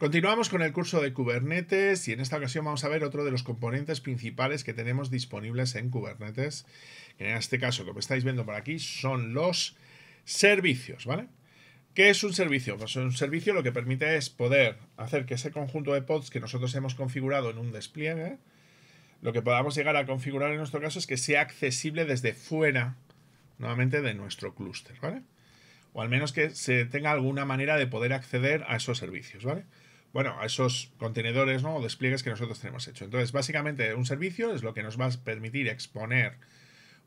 Continuamos con el curso de Kubernetes y en esta ocasión vamos a ver otro de los componentes principales que tenemos disponibles en Kubernetes. En este caso, como estáis viendo por aquí, son los servicios, ¿vale? ¿Qué es un servicio? Pues un servicio lo que permite es poder hacer que ese conjunto de pods que nosotros hemos configurado en un despliegue, lo que podamos llegar a configurar en nuestro caso es que sea accesible desde fuera, nuevamente, de nuestro clúster, ¿vale? O al menos que se tenga alguna manera de poder acceder a esos servicios, ¿vale? bueno, a esos contenedores ¿no? o despliegues que nosotros tenemos hecho. Entonces, básicamente, un servicio es lo que nos va a permitir exponer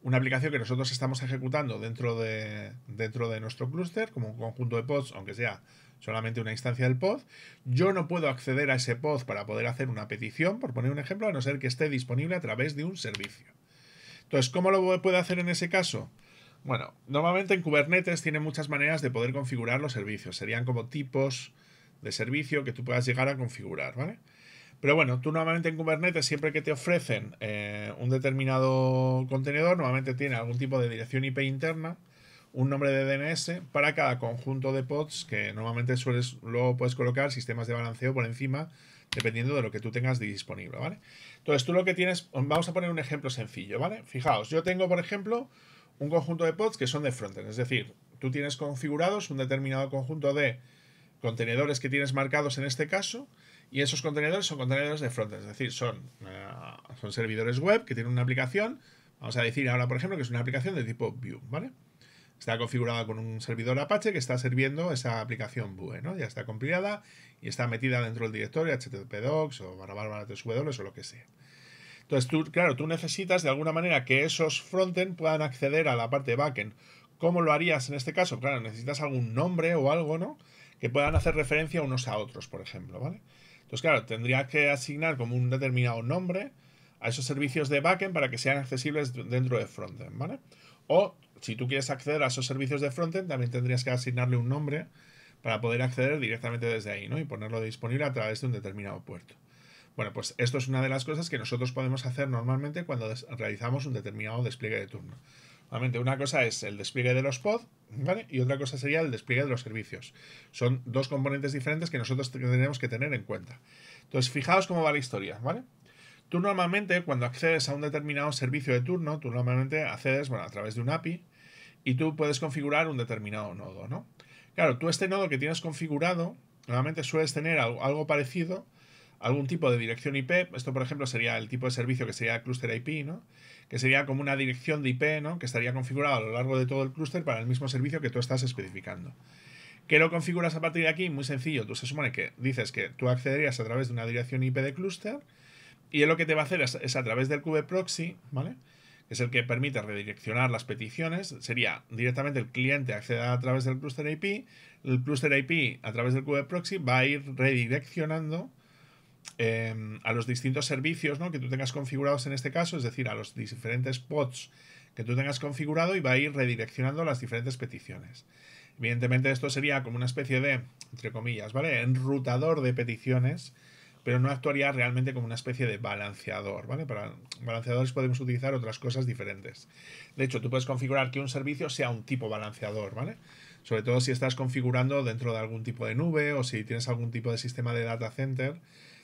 una aplicación que nosotros estamos ejecutando dentro de, dentro de nuestro clúster, como un conjunto de pods, aunque sea solamente una instancia del pod. Yo no puedo acceder a ese pod para poder hacer una petición, por poner un ejemplo, a no ser que esté disponible a través de un servicio. Entonces, ¿cómo lo puede hacer en ese caso? Bueno, normalmente en Kubernetes tiene muchas maneras de poder configurar los servicios. Serían como tipos, de servicio que tú puedas llegar a configurar, ¿vale? Pero bueno, tú normalmente en Kubernetes, siempre que te ofrecen eh, un determinado contenedor, normalmente tiene algún tipo de dirección IP interna, un nombre de DNS para cada conjunto de pods que normalmente sueles, luego puedes colocar sistemas de balanceo por encima, dependiendo de lo que tú tengas disponible, ¿vale? Entonces tú lo que tienes, vamos a poner un ejemplo sencillo, ¿vale? Fijaos, yo tengo, por ejemplo, un conjunto de pods que son de frontend, es decir, tú tienes configurados un determinado conjunto de contenedores que tienes marcados en este caso. Y esos contenedores son contenedores de frontend, es decir, son, eh, son servidores web que tienen una aplicación. Vamos a decir ahora, por ejemplo, que es una aplicación de tipo Vue, ¿vale? Está configurada con un servidor Apache que está sirviendo esa aplicación Vue, ¿no? Ya está compilada y está metida dentro del directorio HTTP docs o barra barra o lo que sea. Entonces, tú, claro, tú necesitas de alguna manera que esos frontend puedan acceder a la parte backend. ¿Cómo lo harías en este caso? Claro, necesitas algún nombre o algo, ¿no? que puedan hacer referencia unos a otros, por ejemplo, ¿vale? Entonces, claro, tendría que asignar como un determinado nombre a esos servicios de backend para que sean accesibles dentro de frontend, ¿vale? O si tú quieres acceder a esos servicios de frontend, también tendrías que asignarle un nombre para poder acceder directamente desde ahí, ¿no? Y ponerlo disponible a través de un determinado puerto. Bueno, pues esto es una de las cosas que nosotros podemos hacer normalmente cuando realizamos un determinado despliegue de turno. Obviamente, una cosa es el despliegue de los pods, ¿vale? Y otra cosa sería el despliegue de los servicios. Son dos componentes diferentes que nosotros tenemos que tener en cuenta. Entonces, fijaos cómo va la historia, ¿vale? Tú normalmente, cuando accedes a un determinado servicio de turno, tú normalmente accedes, bueno, a través de un API y tú puedes configurar un determinado nodo, ¿no? Claro, tú este nodo que tienes configurado, normalmente sueles tener algo parecido algún tipo de dirección IP. Esto, por ejemplo, sería el tipo de servicio que sería el cluster IP, ¿no? Que sería como una dirección de IP, ¿no? Que estaría configurada a lo largo de todo el clúster para el mismo servicio que tú estás especificando. ¿Qué lo configuras a partir de aquí? Muy sencillo. Tú se supone que dices que tú accederías a través de una dirección IP de clúster y él lo que te va a hacer es, a través del kube-proxy, ¿vale? Que es el que permite redireccionar las peticiones. Sería directamente el cliente acceder a través del cluster IP. El cluster IP a través del kube-proxy va a ir redireccionando Em, a los distintos servicios ¿no? que tú tengas configurados en este caso, es decir, a los diferentes pods que tú tengas configurado y va a ir redireccionando las diferentes peticiones. Evidentemente esto sería como una especie de, entre comillas, ¿vale? Enrutador de peticiones, pero no actuaría realmente como una especie de balanceador, ¿vale? Para balanceadores podemos utilizar otras cosas diferentes. De hecho, tú puedes configurar que un servicio sea un tipo balanceador, ¿vale? Sobre todo si estás configurando dentro de algún tipo de nube o si tienes algún tipo de sistema de data center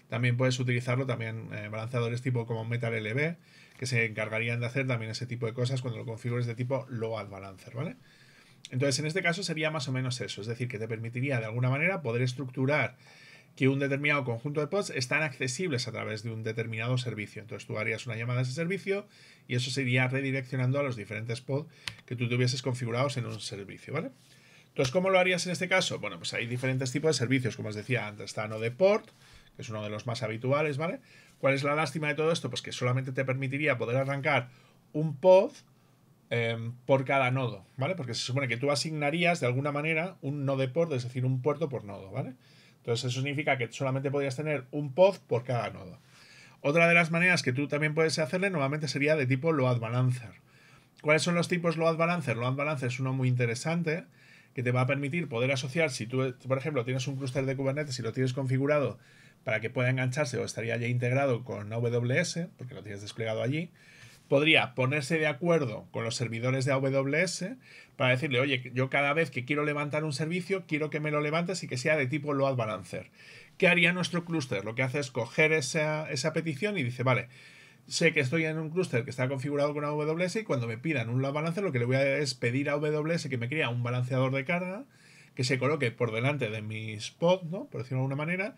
también puedes utilizarlo también eh, balanceadores tipo como Metal que se encargarían de hacer también ese tipo de cosas cuando lo configures de tipo load balancer, ¿vale? Entonces, en este caso sería más o menos eso, es decir, que te permitiría de alguna manera poder estructurar que un determinado conjunto de pods están accesibles a través de un determinado servicio. Entonces tú harías una llamada a ese servicio y eso sería redireccionando a los diferentes pods que tú tuvieses configurados en un servicio, ¿vale? Entonces, ¿cómo lo harías en este caso? Bueno, pues hay diferentes tipos de servicios, como os decía antes, está no de port, es uno de los más habituales, ¿vale? ¿Cuál es la lástima de todo esto? Pues que solamente te permitiría poder arrancar un pod em, por cada nodo, ¿vale? Porque se supone que tú asignarías de alguna manera un node pod, es decir, un puerto por nodo, ¿vale? Entonces eso significa que solamente podrías tener un pod por cada nodo. Otra de las maneras que tú también puedes hacerle normalmente sería de tipo load balancer. ¿Cuáles son los tipos load balancer? Load balancer es uno muy interesante que te va a permitir poder asociar, si tú, por ejemplo, tienes un clúster de Kubernetes y lo tienes configurado para que pueda engancharse o estaría ya integrado con AWS, porque lo tienes desplegado allí, podría ponerse de acuerdo con los servidores de AWS para decirle, oye, yo cada vez que quiero levantar un servicio, quiero que me lo levantes y que sea de tipo load balancer. ¿Qué haría nuestro clúster? Lo que hace es coger esa, petición y dice, vale, sé que estoy en un clúster que está configurado con AWS y cuando me pidan un load balancer, lo que le voy a es pedir a AWS que me crea un balanceador de carga que se coloque por delante de mis pods, ¿no? Por decirlo de alguna manera,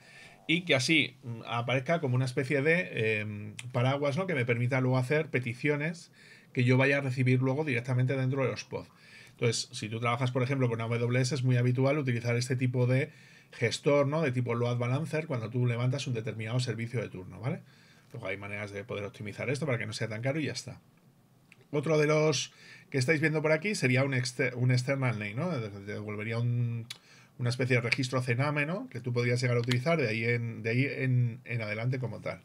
y que así mm, aparezca como una especie de em, paraguas ¿no? que me permita luego hacer peticiones que yo vaya a recibir luego directamente dentro de los pods. Entonces, si tú trabajas, por ejemplo, con AWS, es muy habitual utilizar este tipo de gestor, ¿no? De tipo load balancer cuando tú levantas un determinado servicio de turno, ¿vale? Luego hay maneras de poder optimizar esto para que no sea tan caro y ya está. Otro de los que estáis viendo por aquí sería un, un external name, ¿no? un, una especie de registro cenámeno que tú podrías llegar a utilizar de ahí en, de en, adelante como tal.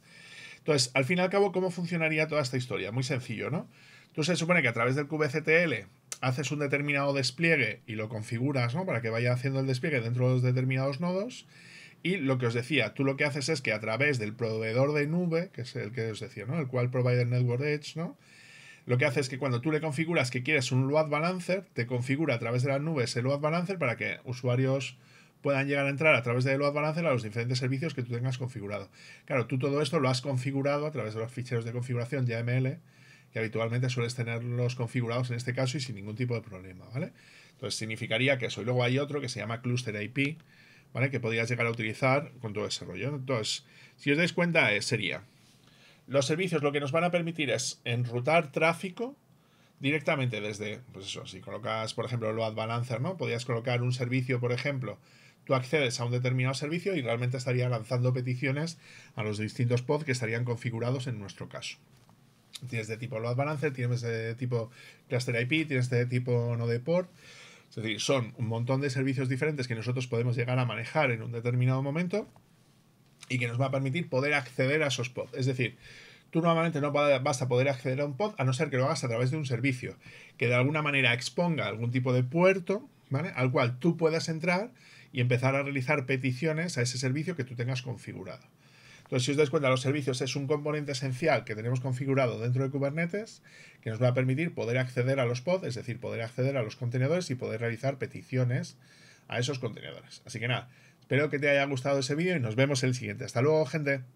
Entonces, al fin y al cabo, ¿cómo funcionaría toda esta historia? Muy sencillo, ¿no? Tú se supone que a través del QBCTL haces un determinado despliegue y lo configuras, ¿no? Para que vaya haciendo el despliegue dentro de los determinados nodos. Y lo que os decía, tú lo que haces es que a través del proveedor de nube, que es el que os decía, ¿no? El cual Provider Network Edge, ¿no? lo que hace es que cuando tú le configuras que quieres un load balancer, te configura a través de las nubes el load balancer para que usuarios puedan llegar a entrar a través del load balancer a los diferentes servicios que tú tengas configurado. Claro, tú todo esto lo has configurado a través de los ficheros de configuración YAML, que habitualmente sueles tenerlos configurados en este caso y sin ningún tipo de problema, ¿vale? Entonces significaría que eso. Y luego hay otro que se llama Cluster IP, ¿vale? Que podrías llegar a utilizar con todo ese rollo. Entonces, si os dais cuenta, eh, sería los servicios lo que nos van a permitir es enrutar tráfico directamente desde, pues eso, si colocas, por ejemplo, Load Balancer, ¿no? Podrías colocar un servicio, por ejemplo, tú accedes a un determinado servicio y realmente estaría lanzando peticiones a los distintos pods que estarían configurados en nuestro caso. Tienes de tipo Load Balancer, tienes de tipo Cluster IP, tienes de tipo Node Port. Es decir, son un montón de servicios diferentes que nosotros podemos llegar a manejar en un determinado momento y que nos va a permitir poder acceder a esos pods. Es decir, tú normalmente no vas a poder acceder a un pod a no ser que lo hagas a través de un servicio que de alguna manera exponga algún tipo de puerto al cual tú puedas entrar y empezar a realizar peticiones a ese servicio que tú tengas configurado. Entonces, si os dais cuenta, los servicios es un componente esencial que tenemos configurado dentro de Kubernetes que nos va a permitir poder acceder a los pods, es decir, poder acceder a los contenedores y poder realizar peticiones a esos contenedores. Así que nada, Espero que te haya gustado ese vídeo y nos vemos en el siguiente. Hasta luego, gente.